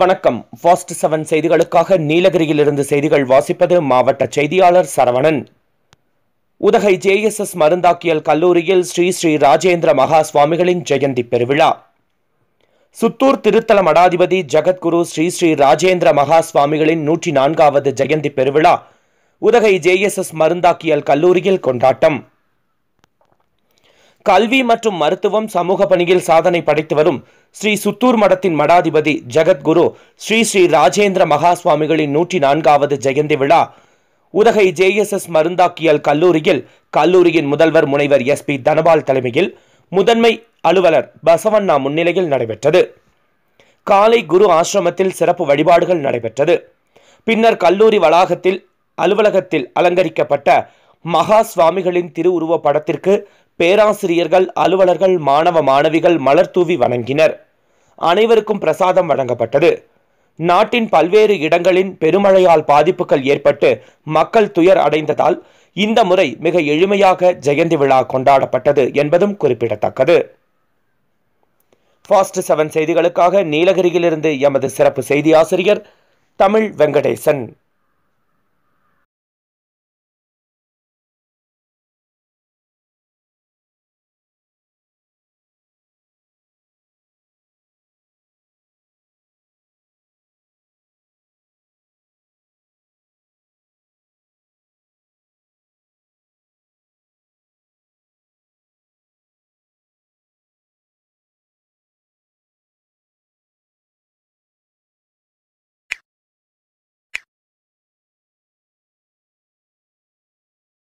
வணக்கம் fast seven செய்திகளுக்காக நீலகிரியிலிருந்து செய்திகள் வாசிப்பது மாவட்ட செய்தியாளர் சரவணன் உதகை ஜேஎஸ்எஸ் மருந்தாக்கியல் கல்லூரியில் ஸ்ரீ ஸ்ரீ ராஜேந்திர மகா சுவாமிகளின் ஜெயந்தி பெருவிழா சுத்தூர் திருத்தல மடாதிபதி ஜெகத்குரு ஸ்ரீ ஸ்ரீ ராஜேந்திர மகா சுவாமிகளின் நூற்றி நான்காவது ஜெயந்தி பெருவிழா உதகை ஜேஎஸ்எஸ் மருந்தாக்கியல் கல்லூரியில் கொண்டாட்டம் கல்வி மற்றும் மருத்துவம் சமூக பணியில் சாதனை படைத்து வரும் ஸ்ரீ சுத்தூர் மடத்தின் மடாதிபதி ஜெகத்குரு ஸ்ரீ ஸ்ரீ ராஜேந்திர மகா சுவாமிகளின் நூற்றி நான்காவது ஜெயந்தி விழா உதகை ஜேஎஸ்எஸ் மருந்தாக்கியல் கல்லூரியில் கல்லூரியின் முதல்வர் முனைவர் எஸ் பி தனபால் தலைமையில் முதன்மை அலுவலர் பசவண்ணா முன்னிலையில் நடைபெற்றது காலை குரு ஆசிரமத்தில் சிறப்பு வழிபாடுகள் நடைபெற்றது பின்னர் கல்லூரி வளாகத்தில் அலுவலகத்தில் அலங்கரிக்கப்பட்ட மகா சுவாமிகளின் திருவுருவ படத்திற்கு பேராசிரியர்கள் அலுவலர்கள் மாணவ மாணவிகள் மலர்தூவி வணங்கினர் அனைவருக்கும் பிரசாதம் வழங்கப்பட்டது நாட்டின் பல்வேறு இடங்களின் பெருமழையால் பாதிப்புகள் ஏற்பட்டு மக்கள் துயர் அடைந்ததால் இந்த முறை மிக எளிமையாக ஜெயந்தி விழா கொண்டாடப்பட்டது என்பதும் குறிப்பிடத்தக்கது ஃபாஸ்ட் செவன் செய்திகளுக்காக நீலகிரியிலிருந்து எமது சிறப்பு செய்தி ஆசிரியர் தமிழ் வெங்கடேசன்